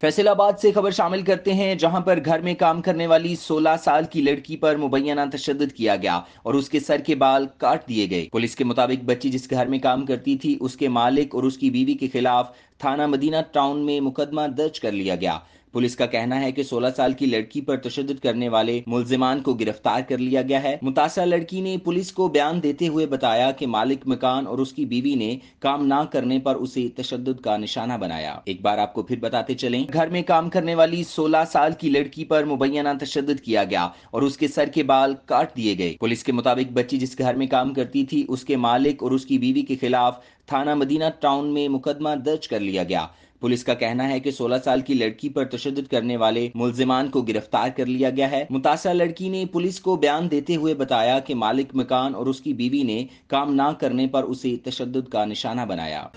फैसलाबाद से खबर शामिल करते हैं जहां पर घर में काम करने वाली 16 साल की लड़की पर मुबैना तशद किया गया और उसके सर के बाल काट दिए गए पुलिस के मुताबिक बच्ची जिस घर में काम करती थी उसके मालिक और उसकी बीवी के खिलाफ थाना मदीना टाउन में मुकदमा दर्ज कर लिया गया पुलिस का कहना है कि 16 साल की लड़की पर तशद करने वाले मुलजिमान को गिरफ्तार कर लिया गया है मुतासर लड़की ने पुलिस को बयान देते हुए बताया कि मालिक मकान और उसकी बीवी ने काम ना करने पर उसे तशद का निशाना बनाया एक बार आपको फिर बताते चले घर में काम करने वाली सोलह साल की लड़की पर मुबैना तशद किया गया और उसके सर के बाल काट दिए गए पुलिस के मुताबिक बच्ची जिस घर में काम करती थी उसके मालिक और उसकी बीवी के खिलाफ थाना मदीना टाउन में मुकदमा दर्ज कर लिया गया पुलिस का कहना है कि 16 साल की लड़की पर तशद करने वाले मुलजिमान को गिरफ्तार कर लिया गया है मुतासर लड़की ने पुलिस को बयान देते हुए बताया कि मालिक मकान और उसकी बीवी ने काम ना करने पर उसे तशद का निशाना बनाया